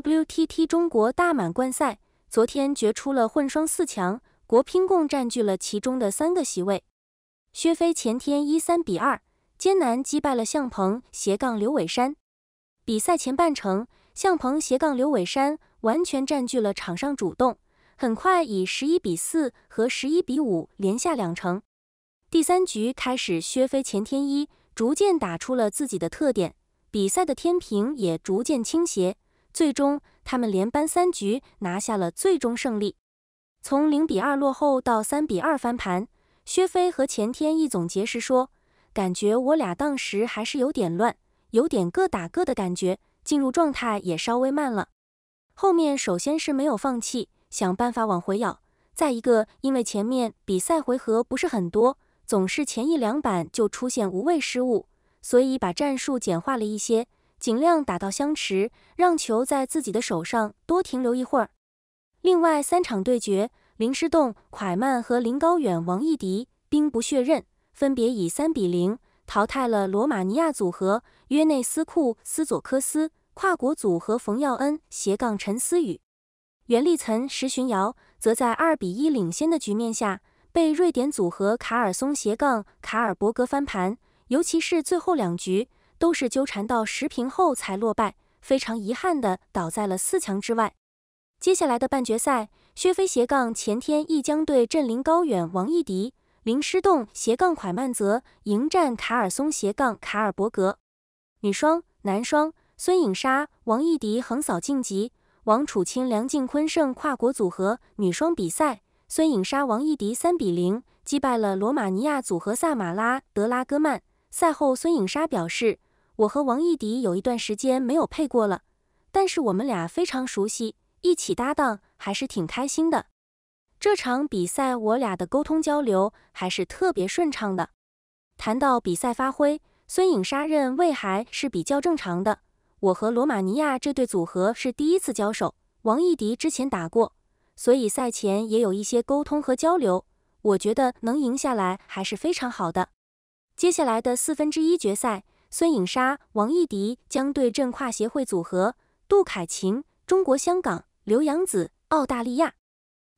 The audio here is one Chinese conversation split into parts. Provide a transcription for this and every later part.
WTT 中国大满贯赛昨天决出了混双四强，国乒共占据了其中的三个席位。薛飞前天一三比二艰难击败了向鹏斜杠刘伟山。比赛前半程，向鹏斜杠刘伟山完全占据了场上主动，很快以十一比四和十一比五连下两城。第三局开始，薛飞前天一逐渐打出了自己的特点，比赛的天平也逐渐倾斜。最终，他们连扳三局，拿下了最终胜利。从零比二落后到三比二翻盘，薛飞和钱天一总结时说：“感觉我俩当时还是有点乱，有点各打各的感觉，进入状态也稍微慢了。后面首先是没有放弃，想办法往回咬；再一个，因为前面比赛回合不是很多，总是前一两板就出现无谓失误，所以把战术简化了一些。”尽量打到相持，让球在自己的手上多停留一会儿。另外三场对决，林诗栋、蒯曼和林高远、王艺迪兵不血刃，分别以三比零淘汰了罗马尼亚组合约内斯库斯佐科斯、跨国组合冯耀恩斜杠陈思雨。袁励岑、石洵瑶则在二比一领先的局面下被瑞典组合卡尔松斜杠卡尔伯格翻盘，尤其是最后两局。都是纠缠到十平后才落败，非常遗憾地倒在了四强之外。接下来的半决赛，薛飞斜杠前天亦将对阵林高远、王艺迪、林诗栋斜杠蒯曼泽，迎战卡尔松斜杠卡尔伯格。女双、男双，孙颖莎、王艺迪横扫晋级，王楚钦、梁靖昆胜跨国组合。女双比赛，孙颖莎、王艺迪三比零击败了罗马尼亚组合萨马拉、德拉戈曼。赛后，孙颖莎表示。我和王艺迪有一段时间没有配过了，但是我们俩非常熟悉，一起搭档还是挺开心的。这场比赛我俩的沟通交流还是特别顺畅的。谈到比赛发挥，孙颖莎认为还是比较正常的。我和罗马尼亚这对组合是第一次交手，王艺迪之前打过，所以赛前也有一些沟通和交流。我觉得能赢下来还是非常好的。接下来的四分之一决赛。孙颖莎、王艺迪将对阵跨协会组合杜凯琴、中国香港）、刘洋子（澳大利亚）。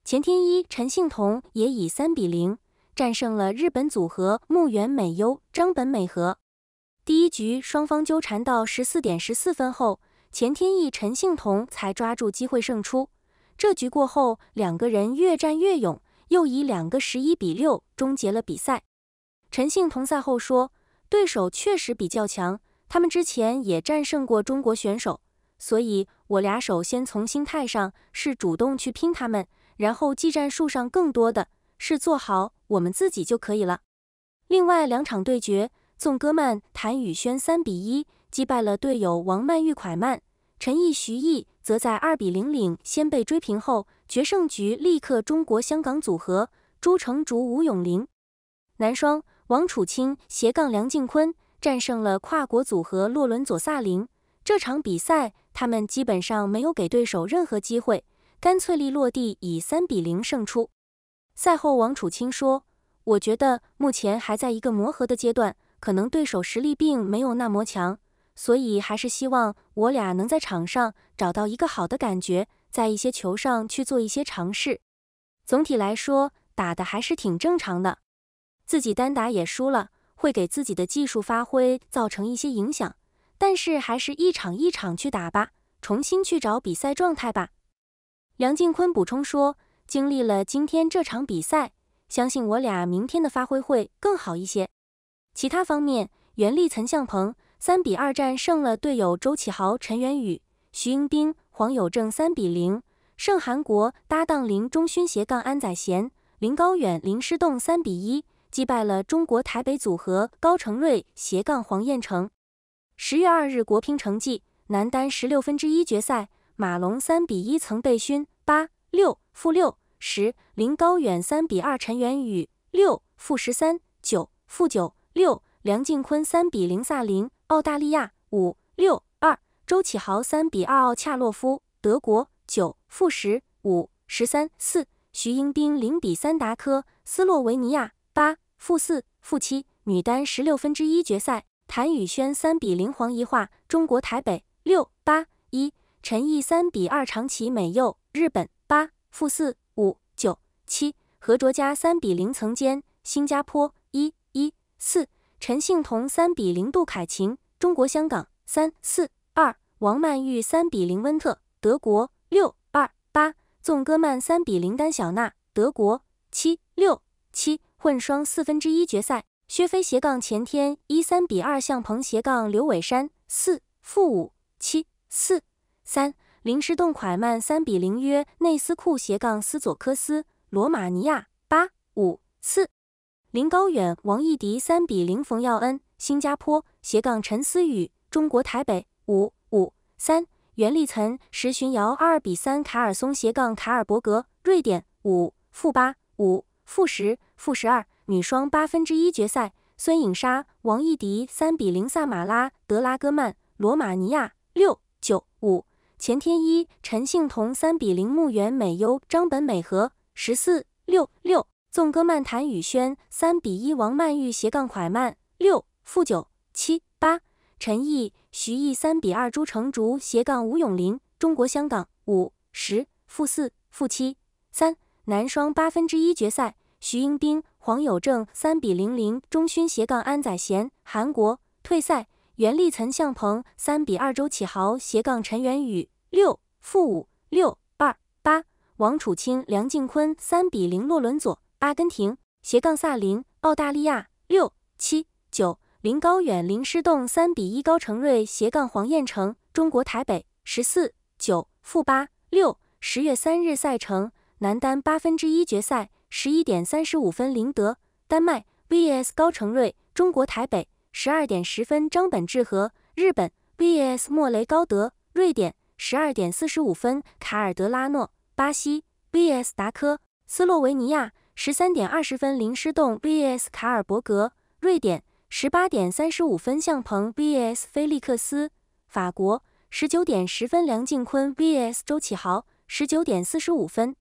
钱天一、陈幸同也以三比零战胜了日本组合木原美优、张本美和。第一局双方纠缠到十四点十四分后，钱天一、陈幸同才抓住机会胜出。这局过后，两个人越战越勇，又以两个十一比六终结了比赛。陈幸同赛后说。对手确实比较强，他们之前也战胜过中国选手，所以我俩首先从心态上是主动去拼他们，然后技战术上更多的是做好我们自己就可以了。另外两场对决，纵歌曼谭宇轩三比一击败了队友王曼玉蒯曼，陈毅徐毅则在二比零领先被追平后，决胜局力克中国香港组合朱成竹吴永玲。男双。王楚钦斜杠梁靖昆战胜了跨国组合洛伦佐·萨林。这场比赛，他们基本上没有给对手任何机会，干脆利落地以三比零胜出。赛后，王楚钦说：“我觉得目前还在一个磨合的阶段，可能对手实力并没有那么强，所以还是希望我俩能在场上找到一个好的感觉，在一些球上去做一些尝试。总体来说，打的还是挺正常的。”自己单打也输了，会给自己的技术发挥造成一些影响。但是还是一场一场去打吧，重新去找比赛状态吧。梁靖昆补充说：“经历了今天这场比赛，相信我俩明天的发挥会更好一些。”其他方面，袁立岑、向鹏三比二战胜了队友周启豪、陈垣宇、徐英彬、黄友政，三比零胜韩国搭档林中勋、斜杠安宰贤、林高远、林诗栋，三比一。击败了中国台北组合高承瑞斜杠黄彦成。十月二日国乒成绩：男单十六分之一决赛，马龙三比一曾被勋八六负六十林高远三比二陈垣宇六负十三九负九六梁靖昆三比零萨林澳大利亚五六二周启豪三比二奥恰洛夫德国九负十五十三四徐英彬零比三达科斯洛维尼亚八。负四、负七，女单十六分之一决赛，谭宇轩三比零黄一华，中国台北六八一；陈毅三比二长崎美柚，日本八负四五九七；何卓佳三比零曾坚，新加坡一一四；陈幸同三比零杜凯婷，中国香港三四二；王曼玉三比零温特，德国六二八；纵歌曼三比零丹小娜，德国七六七。混双四分之一决赛，薛飞斜杠前天一三比二向鹏斜杠刘伟山四负五七四三。临时洞蒯曼三比零约内斯库斜杠斯佐科斯罗马尼亚八五四。林高远王艺迪三比零冯耀恩新加坡斜杠陈思宇，中国台北五五三。袁励岑石洵瑶二比三卡尔松斜杠卡尔伯格瑞典五负八五负十。负十二，女双八分之一决赛，孙颖莎、王艺迪三比零萨马拉德拉戈曼，罗马尼亚六九五。钱天一、陈幸同三比零木原美优张本美和十四六六。纵戈曼谭雨萱三比一王曼玉斜杠蒯曼六负九七八。陈毅、徐毅三比二朱成竹斜杠吴永林，中国香港五十负四负七三。男双八分之一决赛。徐英斌、黄友正三比零零，中勋斜杠安宰贤，韩国退赛。袁励岑、向鹏三比二，周启豪斜杠陈元宇六负五六二八。王楚钦、梁靖昆三比零，洛伦佐阿根廷斜杠萨林澳大利亚六七九林高远林诗栋三比一高成瑞斜杠黄彦成中国台北十四九负八六。十月三日赛程，男单八分之一决赛。十一点三十五分，林德，丹麦 vs 高成瑞中国台北。十二点十分，张本智和，日本 vs 莫雷高德，瑞典。十二点四十五分，卡尔德拉诺，巴西 vs 达科，斯洛维尼亚。十三点二十分，林诗栋 vs 卡尔伯格，瑞典。十八点三十五分，向鹏 vs 菲利克斯，法国。十九点十分，梁靖昆 vs 周启豪。十九点四十五分。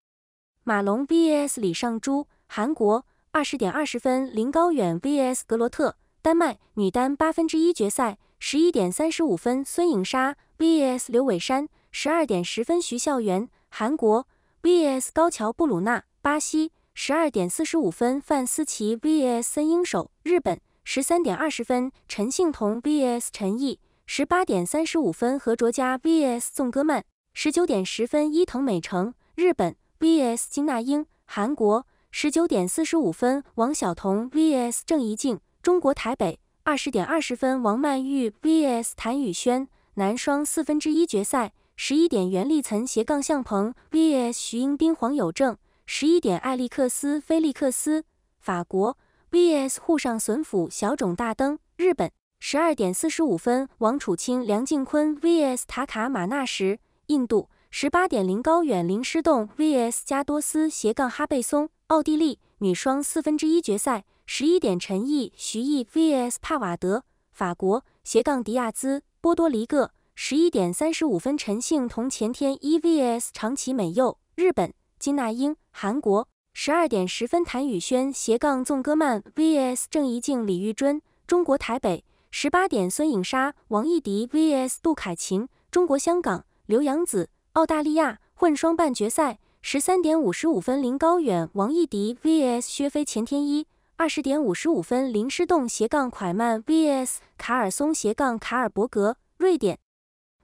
马龙 V S 李尚洙，韩国。二十点二十分，林高远 V S 格罗特，丹麦女单八分之一决赛。十一点三十五分，孙颖莎 V S 刘伟珊。十二点十分，徐孝元韩国 V S 高桥布鲁纳巴西。十二点四十五分，范思琪 V S 森鹰守日本。十三点二十分，陈幸同 V S 陈毅。十八点三十五分，何卓佳 V S 宋戈曼。十九点十分，伊藤美诚日本。V.S. 金娜英，韩国，十九点四十五分。王晓彤 V.S. 郑怡静，中国台北，二十点二十分。王曼玉 V.S. 谭雨萱，男双四分之一决赛，十一点。袁立岑斜杠向鹏 V.S. 徐英彬黄有正，十一点。艾利克斯菲利克斯，法国 V.S. 沪上隼辅小种大灯日本。十二点四十五分。王楚钦梁靖昆 V.S. 塔卡马纳什，印度。十八点零高远林诗栋 V S 加多斯斜杠哈贝松，奥地利女双四分之一决赛。十一点陈毅徐毅 V S 帕瓦德，法国斜杠迪亚兹波多黎各；十一点三十五分陈幸同前天一 V S 长崎美佑，日本金娜英韩国。十二点十分谭宇轩斜杠纵歌曼 V S 郑怡静李玉尊，中国台北。十八点孙颖莎王艺迪 V S 杜凯芹，中国香港刘洋子。澳大利亚混双半决赛，十三点五十五分林高远王艺迪 V S 薛飞钱天一，二十点五十五分林诗栋斜杠蒯曼 V S 卡尔松斜杠卡尔伯格。瑞典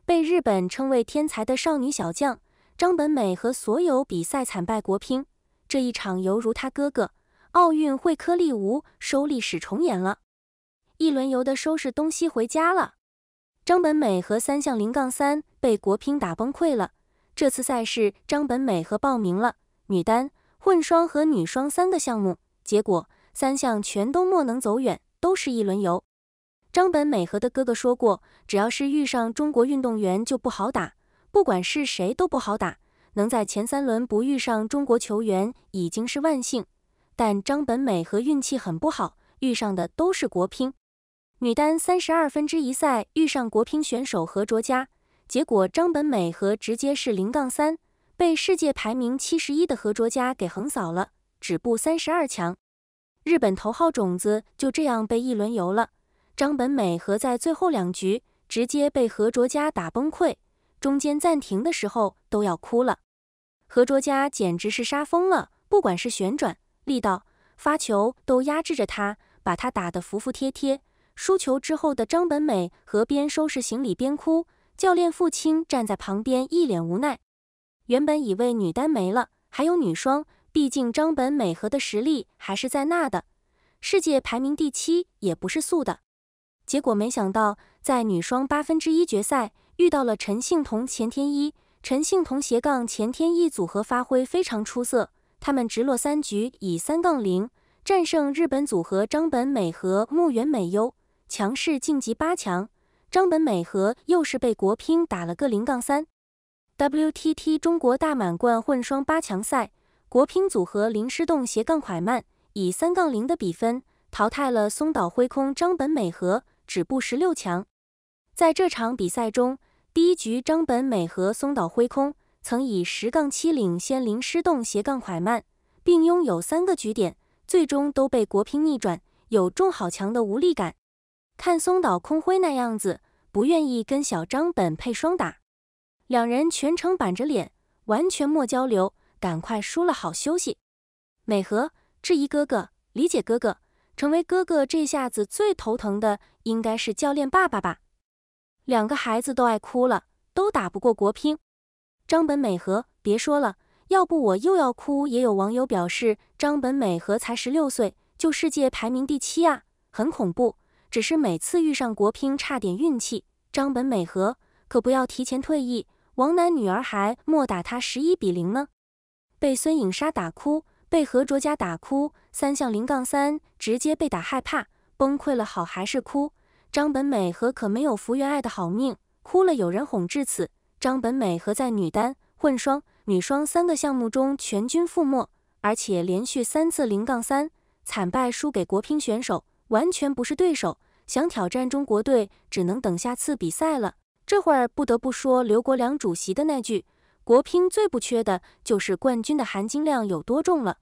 被日本称为天才的少女小将张本美和所有比赛惨败国乒，这一场犹如他哥哥奥运会颗粒无收历史重演了，一轮游的收拾东西回家了。张本美和三项零杠三被国乒打崩溃了。这次赛事，张本美和报名了女单、混双和女双三个项目，结果三项全都莫能走远，都是一轮游。张本美和的哥哥说过，只要是遇上中国运动员就不好打，不管是谁都不好打。能在前三轮不遇上中国球员已经是万幸，但张本美和运气很不好，遇上的都是国乒。女单三十二分之一赛遇上国乒选手何卓佳。结果张本美和直接是零杠三，被世界排名七十一的何卓佳给横扫了，止步三十二强。日本头号种子就这样被一轮游了。张本美和在最后两局直接被何卓佳打崩溃，中间暂停的时候都要哭了。何卓佳简直是杀疯了，不管是旋转、力道、发球都压制着他，把他打得服服帖帖。输球之后的张本美和边收拾行李边哭。教练父亲站在旁边，一脸无奈。原本以为女单没了，还有女双，毕竟张本美和的实力还是在那的，世界排名第七也不是素的。结果没想到，在女双八分之一决赛遇到了陈幸同钱天一，陈幸同斜杠钱天一组合发挥非常出色，他们直落三局以三杠零战胜日本组合张本美和木原美优，强势晋级八强。张本美和又是被国乒打了个零杠三。WTT 中国大满贯混双八强赛，国乒组合林诗栋斜杠蒯曼以三杠零的比分淘汰了松岛辉空张本美和，止步十六强。在这场比赛中，第一局张本美和松岛辉空曾以十杠七领先林诗栋斜杠蒯曼，并拥有三个局点，最终都被国乒逆转，有种好强的无力感。看松岛空辉那样子，不愿意跟小张本配双打，两人全程板着脸，完全没交流，赶快输了好休息。美和质疑哥哥，理解哥哥，成为哥哥这下子最头疼的应该是教练爸爸吧？两个孩子都爱哭了，都打不过国乒。张本美和，别说了，要不我又要哭。也有网友表示，张本美和才十六岁，就世界排名第七啊，很恐怖。只是每次遇上国乒，差点运气。张本美和可不要提前退役，王楠女儿还莫打他十一比零呢。被孙颖莎打哭，被何卓佳打哭，三项零杠三，直接被打害怕崩溃了，好还是哭？张本美和可没有福原爱的好命，哭了有人哄。至此，张本美和在女单、混双、女双三个项目中全军覆没，而且连续三次零杠三惨败输给国乒选手。完全不是对手，想挑战中国队，只能等下次比赛了。这会儿不得不说刘国梁主席的那句：“国乒最不缺的就是冠军的含金量有多重了。”